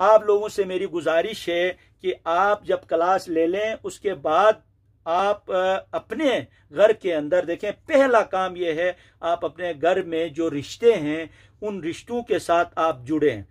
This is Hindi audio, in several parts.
आप लोगों से मेरी गुजारिश है कि आप जब क्लास ले लें उसके बाद आप अपने घर के अंदर देखें पहला काम यह है आप अपने घर में जो रिश्ते हैं उन रिश्तों के साथ आप जुड़ें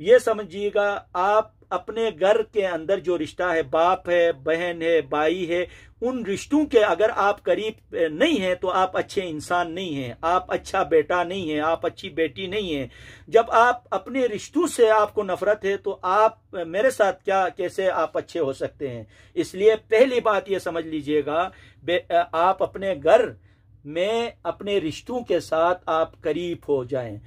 ये समझिएगा आप अपने घर के अंदर जो रिश्ता है बाप है बहन है भाई है उन रिश्तों के अगर आप करीब नहीं हैं तो आप अच्छे इंसान नहीं हैं आप अच्छा बेटा नहीं हैं आप अच्छी बेटी नहीं हैं जब आप अपने रिश्तों से आपको नफरत है तो आप मेरे साथ क्या कैसे आप अच्छे हो सकते हैं इसलिए पहली बात ये समझ लीजिएगा आप अपने घर में अपने रिश्तों के साथ आप करीब हो जाएं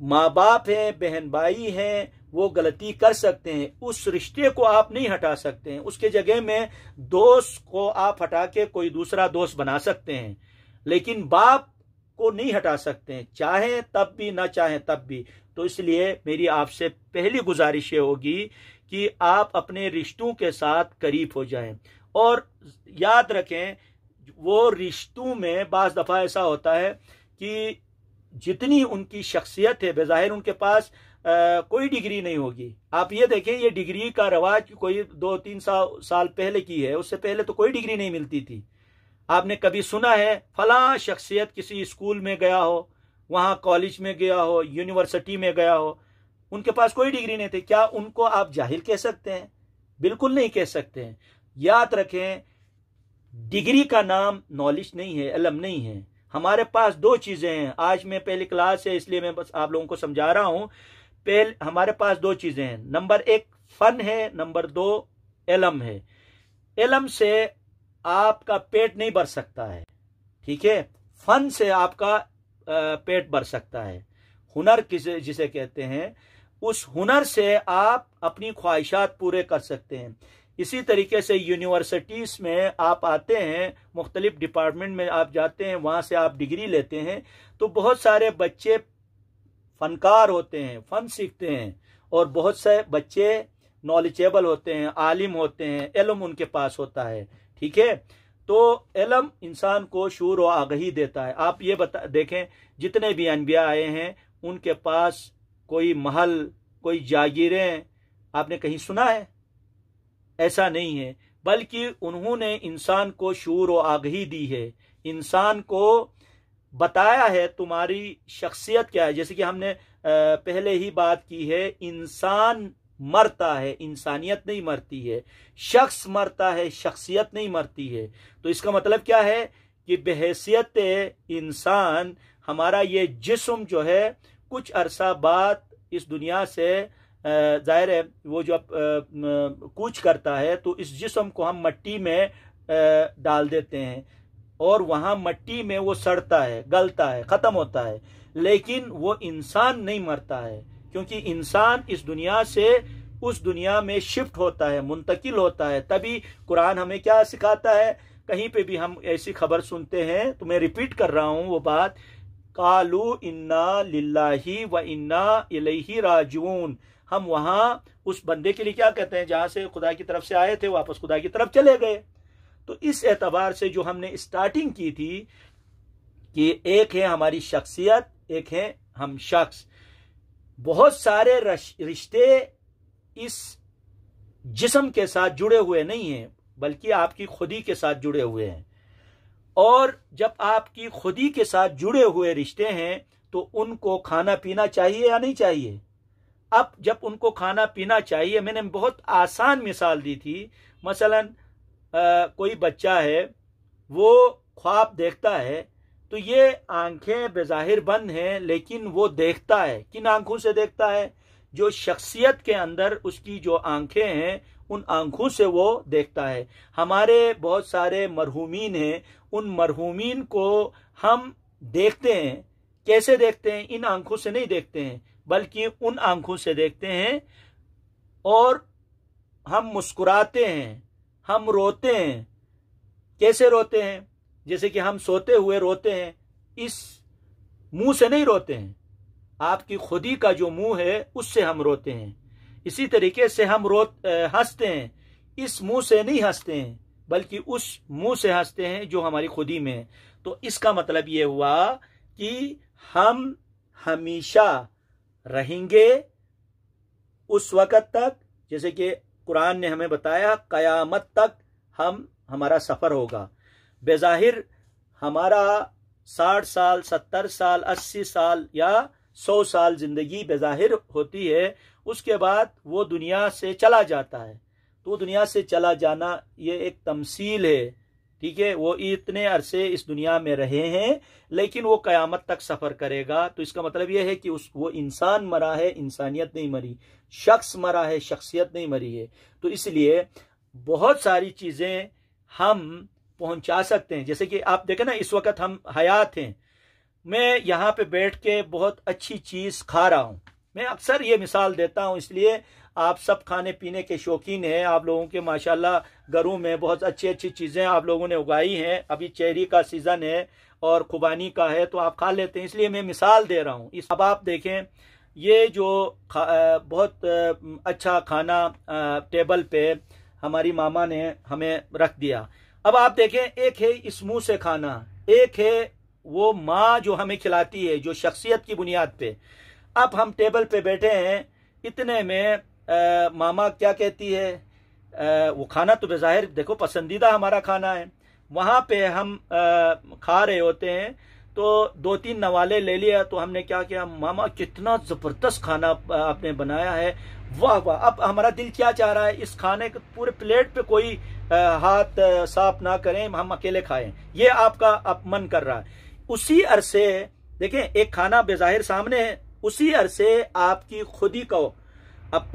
माँ बाप हैं बहन भाई हैं वो गलती कर सकते हैं उस रिश्ते को आप नहीं हटा सकते हैं उसके जगह में दोस्त को आप हटा के कोई दूसरा दोस्त बना सकते हैं लेकिन बाप को नहीं हटा सकते हैं चाहे तब भी ना चाहे तब भी तो इसलिए मेरी आपसे पहली गुजारिश ये होगी कि आप अपने रिश्तों के साथ करीब हो जाएं और याद रखें वो रिश्तों में बाज दफ़ा ऐसा होता है कि जितनी उनकी शख्सियत है बेजाहिर उनके पास आ, कोई डिग्री नहीं होगी आप ये देखें ये डिग्री का रवाज कोई दो तीन सा, साल पहले की है उससे पहले तो कोई डिग्री नहीं मिलती थी आपने कभी सुना है फला शख्सियत किसी स्कूल में गया हो वहाँ कॉलेज में गया हो यूनिवर्सिटी में गया हो उनके पास कोई डिग्री नहीं थी क्या उनको आप जाहिल कह सकते हैं बिल्कुल नहीं कह सकते हैं याद रखें डिग्री का नाम नॉलेज नहीं है अलम नहीं है हमारे पास दो चीजें हैं आज मैं पहली क्लास है इसलिए मैं बस आप लोगों को समझा रहा हूं पहले हमारे पास दो चीजें हैं नंबर एक फन है नंबर दो एलम है एलम से आपका पेट नहीं भर सकता है ठीक है फन से आपका पेट भर सकता है हुनर किसे जिसे कहते हैं उस हुनर से आप अपनी ख्वाहिशात पूरे कर सकते हैं इसी तरीके से यूनिवर्सिटीज़ में आप आते हैं मुख्तलिफ डिपार्टमेंट में आप जाते हैं वहाँ से आप डिग्री लेते हैं तो बहुत सारे बच्चे फनकार होते हैं फन सीखते हैं और बहुत से बच्चे नॉलेजेबल होते हैं आलिम होते हैं इलम उनके पास होता है ठीक है तो इलम इंसान को शूर व आगही देता है आप ये बता देखें जितने भी अनबिया आए हैं उनके पास कोई महल कोई जागीरें आपने कहीं सुना है ऐसा नहीं है बल्कि उन्होंने इंसान को शूर व आगही दी है इंसान को बताया है तुम्हारी शख्सियत क्या है जैसे कि हमने पहले ही बात की है इंसान मरता है इंसानियत नहीं मरती है शख्स मरता है शख्सियत नहीं मरती है तो इसका मतलब क्या है कि बहसीत इंसान हमारा ये जिस्म जो है कुछ अरसा बाद इस दुनिया से जाहिर है वो जो कूच करता है तो इस जिसम को हम मट्टी में डाल देते हैं और वहाँ मट्टी में वो सड़ता है गलता है ख़त्म होता है लेकिन वो इंसान नहीं मरता है क्योंकि इंसान इस दुनिया से उस दुनिया में शिफ्ट होता है मुंतकिल होता है तभी कुरान हमें क्या सिखाता है कहीं पे भी हम ऐसी खबर सुनते हैं तो मैं रिपीट कर रहा हूँ वो बात कालू इन्ना लाही व इन्ना इलेही राजून हम वहाँ उस बंदे के लिए क्या कहते हैं जहाँ से खुदा की तरफ से आए थे वापस खुदा की तरफ चले गए तो इस एतबार से जो हमने स्टार्टिंग की थी कि एक है हमारी शख्सियत एक है हम शख्स बहुत सारे रिश्ते इस जिसम के साथ जुड़े हुए नहीं हैं बल्कि आपकी खुदी के साथ जुड़े हुए हैं और जब आपकी खुदी के साथ जुड़े हुए रिश्ते हैं तो उनको खाना पीना चाहिए या नहीं चाहिए अब जब उनको खाना पीना चाहिए मैंने बहुत आसान मिसाल दी थी मसलन आ, कोई बच्चा है वो ख्वाब देखता है तो ये आंखें बेज़ाहिर बंद हैं लेकिन वो देखता है किन आंखों से देखता है जो शख्सियत के अंदर उसकी जो आंखें हैं उन आंखों से वो देखता है हमारे बहुत सारे मरहूमिन हैं उन मरहूमिन को हम देखते हैं कैसे देखते हैं इन आंखों से नहीं देखते हैं बल्कि उन आंखों से देखते हैं और हम मुस्कुराते हैं हम रोते हैं कैसे रोते हैं जैसे कि हम सोते हुए रोते हैं इस मुंह से नहीं रोते हैं आपकी खुदी का जो मुंह है उससे हम रोते हैं इसी तरीके से हम रो हंसते हैं इस मुंह से नहीं हंसते हैं बल्कि उस मुंह से हंसते हैं जो हमारी खुदी में है तो इसका मतलब ये हुआ कि हम हमेशा रहेंगे उस वक़्त तक जैसे कि कुरान ने हमें बताया कयामत तक हम हमारा सफ़र होगा बेज़ाहिर हमारा साठ साल सत्तर साल अस्सी साल या सौ साल ज़िंदगी बेज़ाहिर होती है उसके बाद वो दुनिया से चला जाता है तो दुनिया से चला जाना ये एक तमसील है ठीक है वो इतने अरसे इस दुनिया में रहे हैं लेकिन वो कयामत तक सफर करेगा तो इसका मतलब यह है कि उस वो इंसान मरा है इंसानियत नहीं मरी शख्स मरा है शख्सियत नहीं मरी है तो इसलिए बहुत सारी चीजें हम पहुंचा सकते हैं जैसे कि आप देखें ना इस वक्त हम हयात हैं मैं यहाँ पे बैठ के बहुत अच्छी चीज खा रहा हूं मैं अक्सर ये मिसाल देता हूं इसलिए आप सब खाने पीने के शौकीन हैं आप लोगों के माशाल्लाह घरों में बहुत अच्छी अच्छी चीज़ें आप लोगों ने उगाई हैं अभी चेरी का सीज़न है और खुबानी का है तो आप खा लेते हैं इसलिए मैं मिसाल दे रहा हूँ इस अब आप देखें ये जो खा, बहुत अच्छा खाना टेबल पे हमारी मामा ने हमें रख दिया अब आप देखें एक है इस मुँह से खाना एक है वो माँ जो हमें खिलाती है जो शख्सियत की बुनियाद पे अब हम टेबल पे बैठे हैं इतने में आ, मामा क्या कहती है आ, वो खाना तो बेज़ाहिर देखो पसंदीदा हमारा खाना है वहाँ पे हम आ, खा रहे होते हैं तो दो तीन नवाले ले लिया तो हमने क्या किया मामा कितना ज़बरदस्त खाना आपने बनाया है वाह वाह अब हमारा दिल क्या चाह रहा है इस खाने के पूरे प्लेट पे कोई हाथ साफ ना करें हम अकेले खाएं ये आपका अब मन कर रहा है उसी अरसे देखें एक खाना बेज़ाहिर सामने है उसी अरसे आपकी खुदी को अब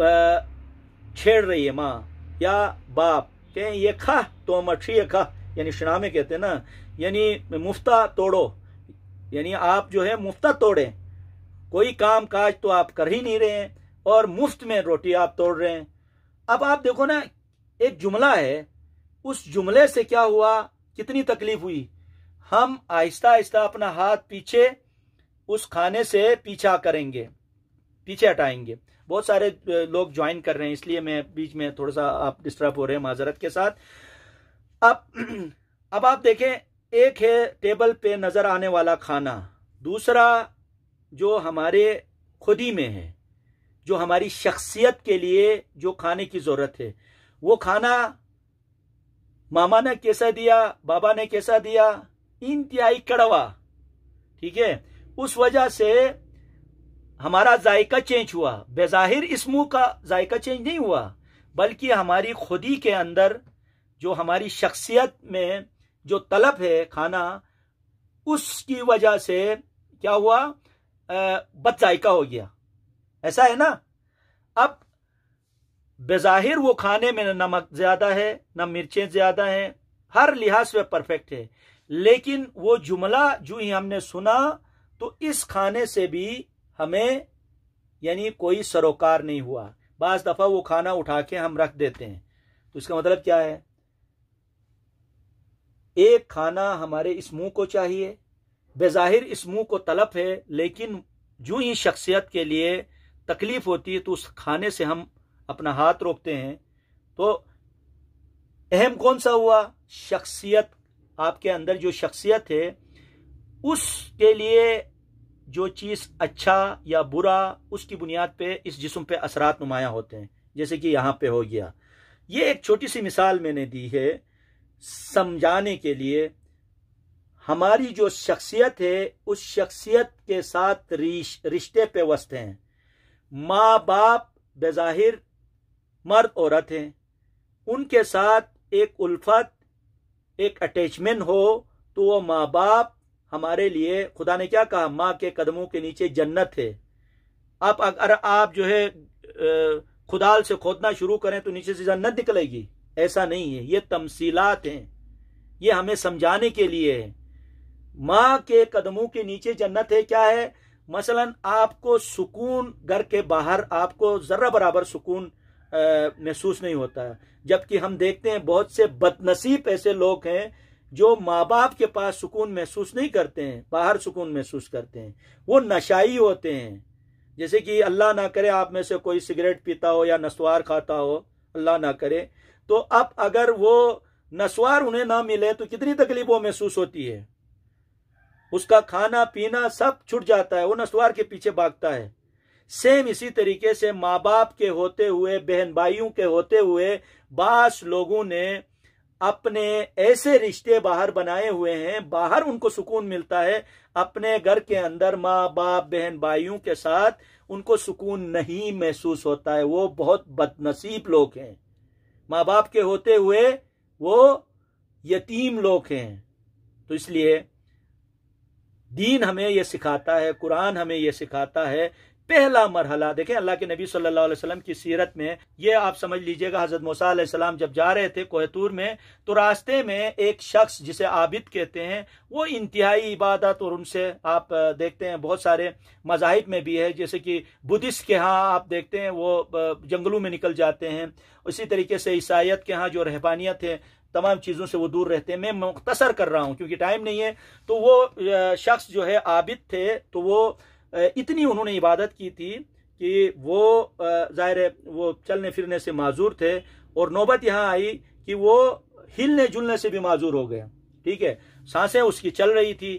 छेड़ रही है माँ या बाप कहें ये खा तो हम अच्छी खा यानी शनामे कहते हैं ना यानी मुफ्ता तोड़ो यानी आप जो है मुफ्ता तोड़ें कोई काम काज तो आप कर ही नहीं रहे हैं और मुफ्त में रोटी आप तोड़ रहे हैं अब आप देखो ना एक जुमला है उस जुमले से क्या हुआ कितनी तकलीफ हुई हम आहिस्ता आहिस्ता अपना हाथ पीछे उस खाने से पीछा करेंगे पीछे हटाएंगे बहुत सारे लोग ज्वाइन कर रहे हैं इसलिए मैं बीच में थोड़ा सा आप डिस्टर्ब हो रहे हैं माजरत के साथ अब अब आप देखें एक है टेबल पे नजर आने वाला खाना दूसरा जो हमारे खुद ही में है जो हमारी शख्सियत के लिए जो खाने की जरूरत है वो खाना मामा ने कैसा दिया बाबा ने कैसा दिया इंतहाई कड़वा ठीक है उस वजह से हमारा जायका चेंज हुआ बेज़ाहिर इस मुँह का जायका चेंज नहीं हुआ बल्कि हमारी खुदी के अंदर जो हमारी शख्सियत में जो तलब है खाना उसकी वजह से क्या हुआ बद जायका हो गया ऐसा है ना अब बेज़ाहिर वो खाने में ना नमक ज़्यादा है ना मिर्चें ज़्यादा हैं हर लिहाज से परफेक्ट है लेकिन वो जुमला जो ही हमने सुना तो इस खाने से भी हमें यानी कोई सरोकार नहीं हुआ बाज दफ़ा वो खाना उठा के हम रख देते हैं तो इसका मतलब क्या है एक खाना हमारे इस मुंह को चाहिए बेज़ाहिर इस मुंह को तलब है लेकिन जो ही शख्सियत के लिए तकलीफ होती है तो उस खाने से हम अपना हाथ रोकते हैं तो अहम कौन सा हुआ शख्सियत आपके अंदर जो शख्सियत है उसके लिए जो चीज़ अच्छा या बुरा उसकी बुनियाद पे इस जिस्म पे असरात नुमाया होते हैं जैसे कि यहाँ पे हो गया ये एक छोटी सी मिसाल मैंने दी है समझाने के लिए हमारी जो शख्सियत है उस शख्सियत के साथ रिश्ते पे वस्त हैं माँ बाप बेज़ाहिर मर्द औरत हैं उनके साथ एक उल्फत एक अटैचमेंट हो तो वह माँ बाप हमारे लिए खुदा ने क्या कहा माँ के कदमों के नीचे जन्नत है आप अगर आप जो है खुदाल से खोदना शुरू करें तो नीचे से जन्नत निकलेगी ऐसा नहीं है ये तमसीलात हैं ये हमें समझाने के लिए है माँ के कदमों के नीचे जन्नत है क्या है मसलन आपको सुकून घर के बाहर आपको जरा बराबर सुकून महसूस नहीं होता जबकि हम देखते हैं बहुत से बदनसीब ऐसे लोग हैं जो माँ बाप के पास सुकून महसूस नहीं करते हैं बाहर सुकून महसूस करते हैं वो नशाई होते हैं जैसे कि अल्लाह ना करे आप में से कोई सिगरेट पीता हो या नस्वार खाता हो अल्लाह ना करे तो अब अगर वो नस्वार उन्हें ना मिले तो कितनी तकलीफ वो महसूस होती है उसका खाना पीना सब छुट जाता है वो नस्वार के पीछे भागता है सेम इसी तरीके से माँ बाप के होते हुए बहन भाइयों के होते हुए बास लोगों ने अपने ऐसे रिश्ते बाहर बनाए हुए हैं बाहर उनको सुकून मिलता है अपने घर के अंदर माँ बाप बहन भाइयों के साथ उनको सुकून नहीं महसूस होता है वो बहुत बदनसीब लोग हैं माँ बाप के होते हुए वो यतीम लोग हैं तो इसलिए दीन हमें यह सिखाता है कुरान हमें यह सिखाता है पहला मरहला देखें अल्लाह के नबी सल्लल्लाहु अलैहि वसल्लम की सीरत में ये आप समझ लीजिएगा हजरत मूसा जब जा रहे थे कोहतूर में तो रास्ते में एक शख्स जिसे आबिद कहते हैं वो इंतहाई इबादत और उनसे आप देखते हैं बहुत सारे मजाहब में भी है जैसे कि बुद्धिस्ट के यहाँ आप देखते हैं वो जंगलों में निकल जाते हैं उसी तरीके से ईसाइत के यहाँ जो रहबानियत है तमाम चीज़ों से वो दूर रहते हैं मैं मुख्तसर कर रहा हूँ क्योंकि टाइम नहीं है तो वो शख्स जो है आबिद थे तो वो इतनी उन्होंने इबादत की थी कि वो जाहिर है वो चलने फिरने से माजूर थे और नौबत यहाँ आई कि वो हिलने जुलने से भी माजूर हो गए ठीक है सांसें उसकी चल रही थी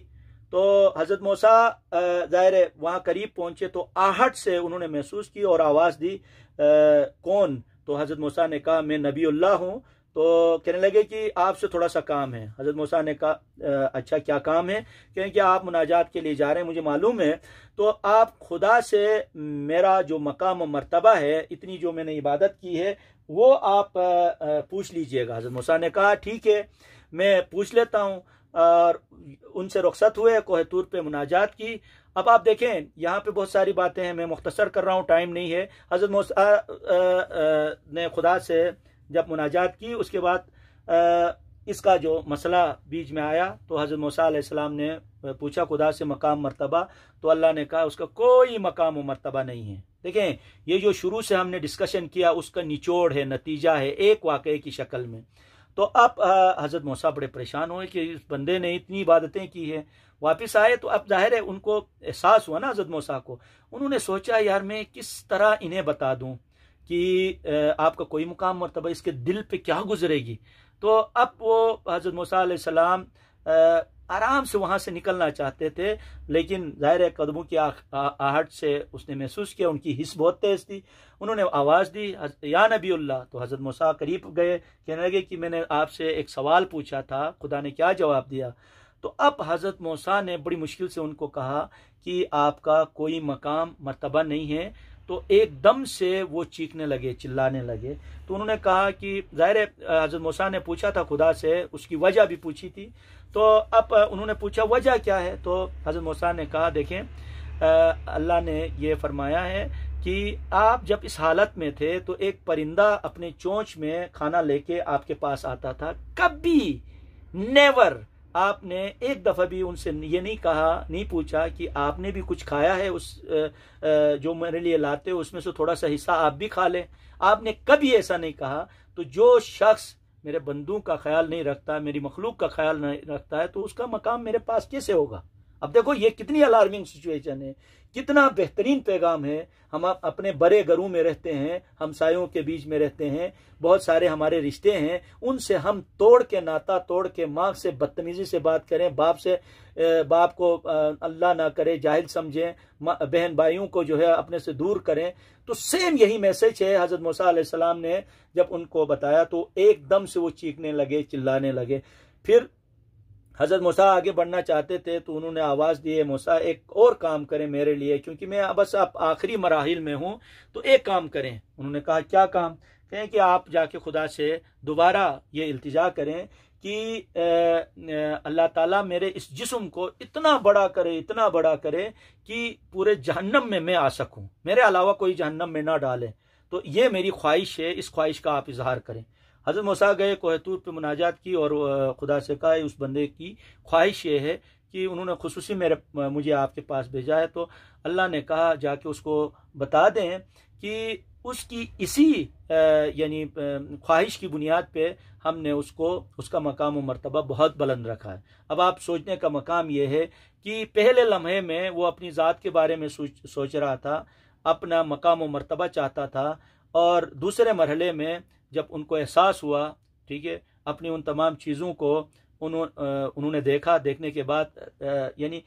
तो हजरत मौसा जाहिर है वहाँ करीब पहुंचे तो आहट से उन्होंने महसूस की और आवाज़ दी आ, कौन तो हजरत मूसा ने कहा मैं नबील्ला हूँ तो कहने लगे कि आपसे थोड़ा सा काम है हज़रत मूसा ने कहा अच्छा क्या काम है कहें कि आप मुनाजात के लिए जा रहे हैं मुझे मालूम है तो आप खुदा से मेरा जो मकाम और मरतबा है इतनी जो मैंने इबादत की है वो आप पूछ लीजिएगा हज़रत मूसा ने कहा ठीक है मैं पूछ लेता हूँ और उनसे रुखसत हुए कोहतूर पे मुनाजात की अब आप देखें यहाँ पे बहुत सारी बातें हैं मैं मुख्तसर कर रहा हूँ टाइम नहीं है हज़रत मूसा ने खुदा से जब मुनाजात की उसके बाद इसका जो मसला बीच में आया तो हज़रत मूसा ने पूछा खुदा से मकाम मरतबा तो अल्लाह ने कहा उसका कोई मकाम व मरतबा नहीं है देखें ये जो शुरू से हमने डिस्कशन किया उसका निचोड़ है नतीजा है एक वाक़े की शक्ल में तो अब हज़रत मूसा बड़े परेशान हुए कि इस बंदे ने इतनी इबादतें की है वापस आए तो अब जाहिर है उनको एहसास हुआ ना हज़रत मूसा को उन्होंने सोचा यार मैं किस तरह इन्हें बता दूँ कि आपका कोई मुकाम मरतबा इसके दिल पे क्या गुजरेगी तो अब वो हज़रत मूसा सलाम आराम से वहाँ से निकलना चाहते थे लेकिन जाहिर कदमों की आहट से उसने महसूस किया उनकी हिस बहुत तेज़ थी उन्होंने आवाज़ दी या नबी अल्लाह तो हज़रत मसा करीब गए कहने लगे कि मैंने आपसे एक सवाल पूछा था खुदा ने क्या जवाब दिया तो अब हज़रत मसा ने बड़ी मुश्किल से उनको कहा कि आपका कोई मकाम मरतबा नहीं है तो एकदम से वो चीखने लगे चिल्लाने लगे तो उन्होंने कहा कि ज़ाहिर हजरत मोसा ने पूछा था खुदा से उसकी वजह भी पूछी थी तो अब उन्होंने पूछा वजह क्या है तो हजरत मोसा ने कहा देखें अल्लाह ने यह फरमाया है कि आप जब इस हालत में थे तो एक परिंदा अपने चोंच में खाना लेके आपके पास आता था कभी नेवर आपने एक दफ़ा भी उनसे ये नहीं कहा नहीं पूछा कि आपने भी कुछ खाया है उस जो मेरे लिए लाते हो उसमें से थोड़ा सा हिस्सा आप भी खा लें आपने कभी ऐसा नहीं कहा तो जो शख्स मेरे बंदूक का ख्याल नहीं रखता मेरी मखलूक का ख्याल नहीं रखता है तो उसका मकाम मेरे पास कैसे होगा अब देखो ये कितनी अलार्मिंग सिचुएशन है कितना बेहतरीन पैगाम है हम अपने बड़े घरों में रहते हैं हमसायों के बीच में रहते हैं बहुत सारे हमारे रिश्ते हैं उनसे हम तोड़ के नाता तोड़ के माँ से बदतमीजी से बात करें बाप से बाप को अल्लाह ना करे जाहिल समझें बहन भाइयों को जो है अपने से दूर करें तो सेम यही मैसेज है हज़रत मूसा ने जब उनको बताया तो एकदम से वो चीखने लगे चिल्लाने लगे फिर हजरत मूसा आगे बढ़ना चाहते थे तो उन्होंने आवाज़ दी है मूसा एक और काम करें मेरे लिए क्योंकि मैं बस आप आखिरी मराहल में हूँ तो एक काम करें उन्होंने कहा क्या काम कहें कि आप जाके खुदा से दोबारा ये अल्तजा करें कि अल्लाह ताला मेरे इस जिस्म को इतना बड़ा करे इतना बड़ा करे कि पूरे जहन्नम में मैं आ सकूं मेरे अलावा कोई जहन्नम में ना डाले तो ये मेरी ख्वाहिश है इस ख्वाहिश का आप इजहार करें हजरत मूसा गए कोहतूर पे मुनाजात की और खुदा से कहा उस बंदे की ख्वाहिश ये है कि उन्होंने खसूस मेरे मुझे आपके पास भेजा है तो अल्लाह ने कहा जाके उसको बता दें कि उसकी इसी यानी ख्वाहिश की बुनियाद पे हमने उसको उसका मकाम व मरतबा बहुत बुलंद रखा है अब आप सोचने का मकाम यह है कि पहले लम्हे में वो अपनी ज़ात के बारे में सोच सोच रहा था अपना मकाम व मरतबा चाहता था और दूसरे मरहले में जब उनको एहसास हुआ ठीक है अपनी उन तमाम चीज़ों को उन्होंने देखा देखने के बाद यानी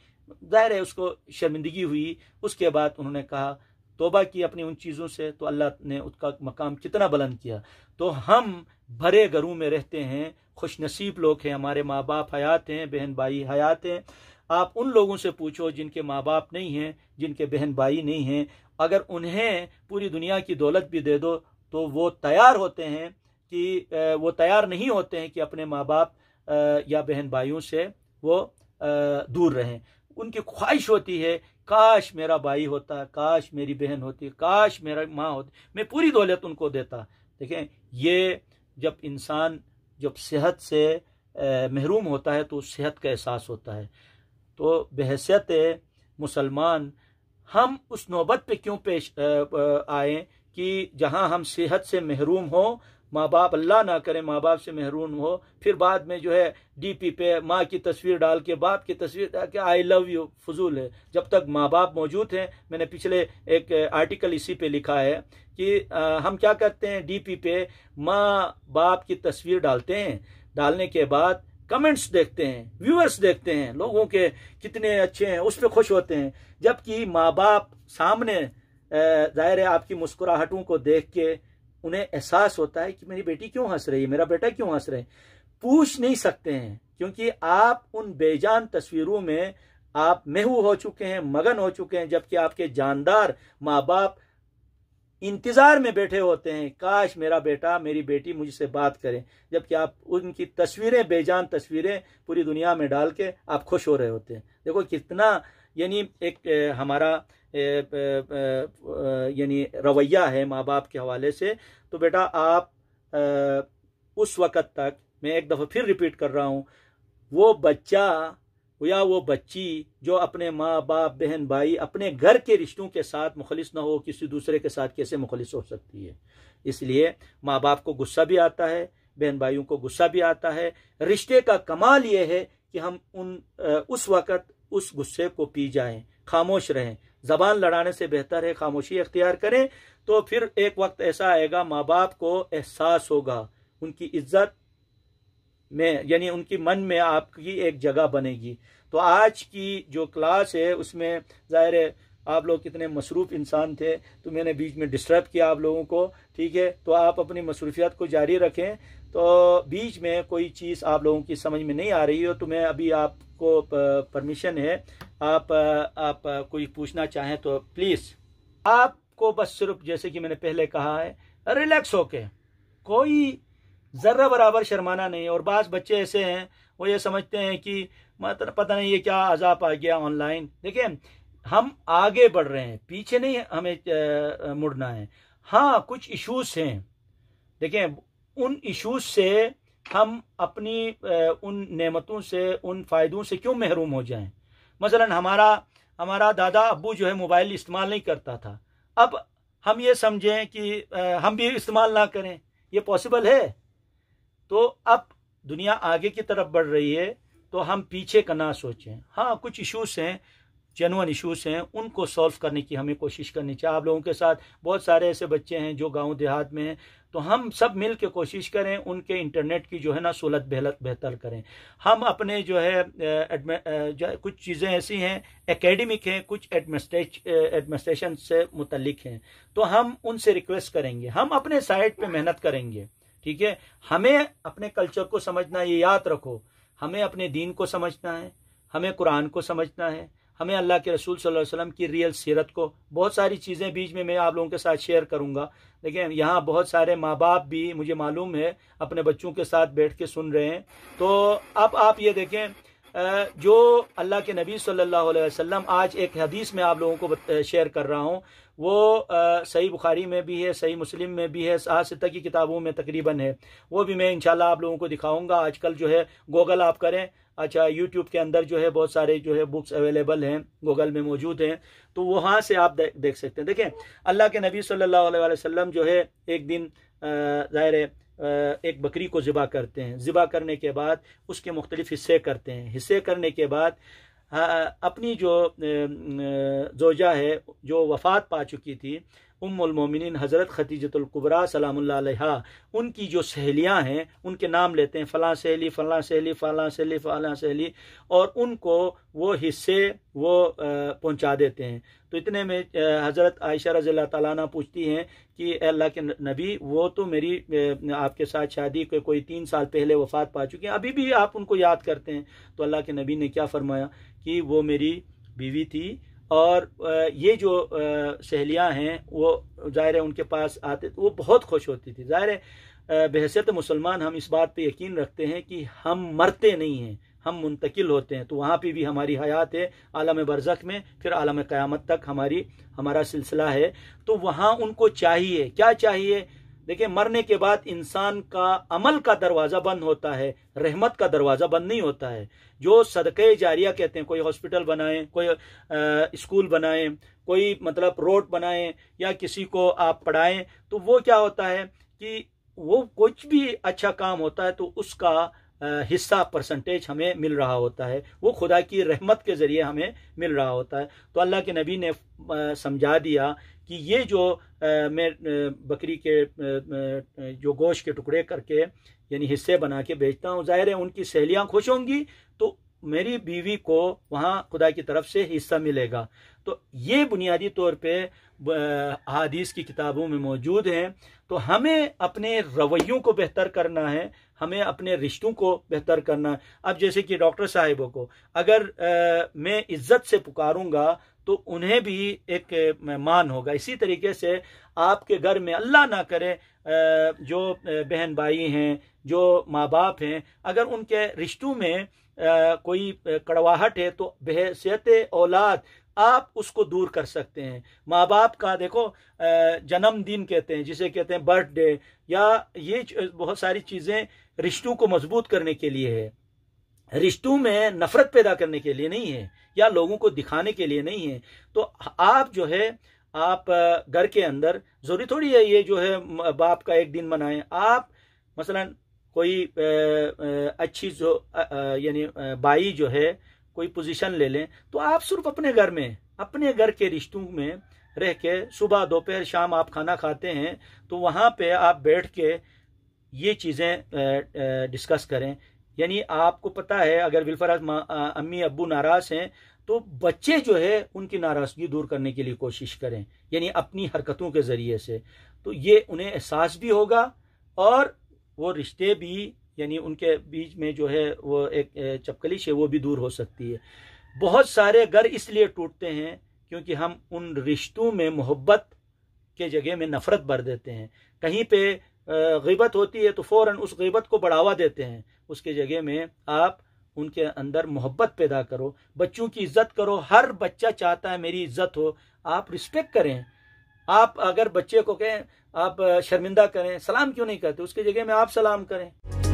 जाहिर है उसको शर्मिंदगी हुई उसके बाद उन्होंने कहा तोबा की अपनी उन चीज़ों से तो अल्लाह ने उसका मकाम कितना बुलंद किया तो हम भरे घरों में रहते हैं खुश नसीब लोग हैं हमारे माँ बाप हयात हैं बहन भाई हयात हैं आप उन लोगों से पूछो जिनके माँ बाप नहीं हैं जिनके बहन भाई नहीं हैं अगर उन्हें पूरी दुनिया की दौलत भी दे दो तो वो तैयार होते हैं कि वो तैयार नहीं होते हैं कि अपने माँ बाप या बहन भाइयों से वो दूर रहें उनकी ख्वाहिश होती है काश मेरा भाई होता काश मेरी बहन होती काश मेरा माँ होती मैं पूरी दौलत उनको देता देखें ये जब इंसान जब सेहत से महरूम होता है तो सेहत का एहसास होता है तो बहसीत मुसलमान हम उस नौबत पे क्यों पेश आए कि जहां हम सेहत से महरूम हो माँ बाप अल्लाह ना करे माँ बाप से महरूम हो फिर बाद में जो है डीपी पे माँ की तस्वीर डाल के बाप की तस्वीर डाल के आई लव यू फजूल है जब तक माँ बाप मौजूद हैं मैंने पिछले एक आर्टिकल इसी पे लिखा है कि आ, हम क्या करते हैं डीपी पे माँ बाप की तस्वीर डालते हैं डालने के बाद कमेंट्स देखते हैं व्यूअर्स देखते हैं लोगों के कितने अच्छे हैं उस पर खुश होते हैं जबकि माँ बाप सामने ज़ाहिर है आपकी मुस्कुराहटों को देख के उन्हें एहसास होता है कि मेरी बेटी क्यों हंस रही है मेरा बेटा क्यों हंस रहे हैं पूछ नहीं सकते हैं क्योंकि आप उन बेजान तस्वीरों में आप मेहू हो चुके हैं मगन हो चुके हैं जबकि आपके जानदार माँ बाप इंतज़ार में बैठे होते हैं काश मेरा बेटा मेरी बेटी मुझसे बात करें जबकि आप उनकी तस्वीरें बेजान तस्वीरें पूरी दुनिया में डाल के आप खुश हो रहे होते हैं देखो कितना यानी एक हमारा यानी रवैया है माँ बाप के हवाले से तो बेटा आप उस वक़्त तक मैं एक दफ़ा फिर रिपीट कर रहा हूँ वो बच्चा या वो बच्ची जो अपने माँ बाप बहन भाई अपने घर के रिश्तों के साथ मुखलिस ना हो किसी दूसरे के साथ कैसे मुखलिस हो सकती है इसलिए माँ बाप को गुस्सा भी आता है बहन भाइयों को गुस्सा भी आता है रिश्ते का कमाल ये है कि हम उन उस वक़्त उस गुस्से को पी जाएं खामोश रहें जबान लड़ाने से बेहतर है खामोशी अख्तियार करें तो फिर एक वक्त ऐसा आएगा माँ बाप को एहसास होगा उनकी इज्जत में यानी उनकी मन में आपकी एक जगह बनेगी तो आज की जो क्लास है उसमें ज़ाहिर है आप लोग कितने मसरूफ़ इंसान थे तो मैंने बीच में डिस्टर्ब किया आप लोगों को ठीक है तो आप अपनी मसरूफियात को जारी रखें तो बीच में कोई चीज़ आप लोगों की समझ में नहीं आ रही हो तो मैं अभी आप आपको परमिशन है आप आप कोई पूछना चाहें तो प्लीज़ आपको बस सिर्फ जैसे कि मैंने पहले कहा है रिलैक्स होके कोई ज़र्रा बराबर शर्माना नहीं और बाज़ बच्चे ऐसे हैं वो ये समझते हैं कि मतलब पता नहीं ये क्या अजाब आ गया ऑनलाइन देखिए हम आगे बढ़ रहे हैं पीछे नहीं हमें मुड़ना है हाँ कुछ इश्यूज हैं देखें उन इश्यूज से हम अपनी उन नेमतों से उन फ़ायदों से क्यों महरूम हो जाएं मसलन हमारा हमारा दादा अबू जो है मोबाइल इस्तेमाल नहीं करता था अब हम ये समझें कि हम भी इस्तेमाल ना करें ये पॉसिबल है तो अब दुनिया आगे की तरफ बढ़ रही है तो हम पीछे का ना सोचें हाँ कुछ इश्यूज़ हैं जेनुअन इश्यूज हैं उनको सॉल्व करने की हमें कोशिश करनी चाहिए आप लोगों के साथ बहुत सारे ऐसे बच्चे हैं जो गांव देहात में हैं तो हम सब मिल के कोशिश करें उनके इंटरनेट की जो है ना सहूलत बेहतर करें हम अपने जो है जो कुछ चीज़ें ऐसी हैं एकेडमिक हैं कुछ एडमिनिस्ट्रेशन से मुतलिक हैं तो हम उनसे रिक्वेस्ट करेंगे हम अपने साइड पे मेहनत करेंगे ठीक है हमें अपने कल्चर को समझना ये याद रखो हमें अपने दीन को समझना है हमें कुरान को समझना है हमें अल्लाह के रसूल सल्लल्लाहु अलैहि वसल्लम की रियल सीरत को बहुत सारी चीज़ें बीच में मैं आप लोगों के साथ शेयर करूंगा लेकिन यहाँ बहुत सारे माँ बाप भी मुझे मालूम है अपने बच्चों के साथ बैठ के सुन रहे हैं तो अब आप ये देखें जो अल्लाह के नबी सल्लल्लाहु अलैहि वसल्लम आज एक हदीस में आप लोगों को शेयर कर रहा हूँ वो सही बुखारी में भी है सही मुस्लिम में भी है सित्ता की किताबों में तकरीबन है वो भी मैं इंशाल्लाह आप लोगों को दिखाऊंगा आजकल जो है गूगल आप करें अच्छा यूट्यूब के अंदर जो है बहुत सारे जो है बुक्स अवेलेबल हैं गूगल में मौजूद हैं तो वहाँ से आप दे, देख सकते हैं देखें अल्लाह के नबी सल्लल्लाहु अलैहि वसल्लम जो है एक दिन ज़ाहिर है एक बकरी को ज़िबा करते हैं ज़िबा करने के बाद उसके मुख्तलिफ हिस्से करते हैं हिस्से करने के बाद हाँ, अपनी जो जोजा है जो वफ़ात पा चुकी थी उम्मिन हज़रत ख़तीजतुल्कुबरा सलाम्ला उनकी जो सहेलियाँ हैं उनके नाम लेते हैं फ़लाँ सहेली फ़लाँ सहेली फ़लाँ सहेली फ़लाँ सहेली और उनको वो हिस्से वो पहुँचा देते हैं तो इतने में हज़रत आयशा रज़ी ताला पूछती हैं कि अल्लाह के नबी वो तो मेरी आपके साथ शादी के कोई तीन साल पहले वफ़ात पा चुके हैं अभी भी आप उनको याद करते हैं तो अल्लाह के नबी ने क्या फ़रमाया कि वो मेरी बीवी थी और ये जो सहेलियाँ हैं वो ज़ाहिर है उनके पास आते वो बहुत खुश होती थी ज़ाहिर है बहसीत मुसलमान हम इस बात पे यकीन रखते हैं कि हम मरते नहीं हैं हम मुंतकिल होते हैं तो वहाँ पे भी हमारी हयात है आलम बरज़क में फिर आलम क़्यामत तक हमारी हमारा सिलसिला है तो वहाँ उनको चाहिए क्या चाहिए देखिये मरने के बाद इंसान का अमल का दरवाज़ा बंद होता है रहमत का दरवाज़ा बंद नहीं होता है जो सदक़े जारिया कहते हैं कोई हॉस्पिटल बनाए कोई स्कूल बनाए कोई मतलब रोड बनाए या किसी को आप पढ़ाएं तो वो क्या होता है कि वो कुछ भी अच्छा काम होता है तो उसका हिस्सा परसेंटेज हमें मिल रहा होता है वो खुदा की रहमत के ज़रिए हमें मिल रहा होता है तो अल्लाह के नबी ने समझा दिया कि ये जो मैं बकरी के जो गोश के टुकड़े करके यानी हिस्से बना के बेचता हूँ ज़ाहिर है उनकी सहेलियाँ खुश होंगी तो मेरी बीवी को वहाँ खुदा की तरफ से हिस्सा मिलेगा तो ये बुनियादी तौर पे अदीस की किताबों में मौजूद हैं तो हमें अपने रवैयों को बेहतर करना है हमें अपने रिश्तों को बेहतर करना है अब जैसे कि डॉक्टर साहिबों को अगर आ, मैं इज्जत से पुकारूंगा तो उन्हें भी एक मान होगा इसी तरीके से आपके घर में अल्लाह ना करे जो बहन भाई हैं जो माँ बाप हैं अगर उनके रिश्तों में कोई कड़वाहट है तो बहसीत औलाद आप उसको दूर कर सकते हैं माँ बाप का देखो जन्मदिन कहते हैं जिसे कहते हैं बर्थडे या ये बहुत सारी चीज़ें रिश्तों को मजबूत करने के लिए है रिश्तों में नफरत पैदा करने के लिए नहीं है या लोगों को दिखाने के लिए नहीं है तो आप जो है आप घर के अंदर जरूरी थोड़ी है ये जो है बाप का एक दिन मनाएं आप मसलन कोई अच्छी जो यानी बाई जो है कोई पोजीशन ले लें तो आप सिर्फ अपने घर में अपने घर के रिश्तों में रह के सुबह दोपहर शाम आप खाना खाते हैं तो वहाँ पे आप बैठ के ये चीज़ें डिस्कस करें यानी आपको पता है अगर बिलफराज अम्मी अबू नाराज़ हैं तो बच्चे जो है उनकी नाराज़गी दूर करने के लिए कोशिश करें यानी अपनी हरकतों के ज़रिए से तो ये उन्हें एहसास भी होगा और वो रिश्ते भी यानी उनके बीच में जो है वो एक चपकलिश है वो भी दूर हो सकती है बहुत सारे घर इसलिए टूटते हैं क्योंकि हम उन रिश्तों में मोहब्बत के जगह में नफ़रत भर देते हैं कहीं पे गबत होती है तो फ़ौर उस गबत को बढ़ावा देते हैं उसके जगह में आप उनके अंदर मोहब्बत पैदा करो बच्चों की इज्जत करो हर बच्चा चाहता है मेरी इज्जत हो आप रिस्पेक्ट करें आप अगर बच्चे को कहें आप शर्मिंदा करें सलाम क्यों नहीं करते उसके जगह में आप सलाम करें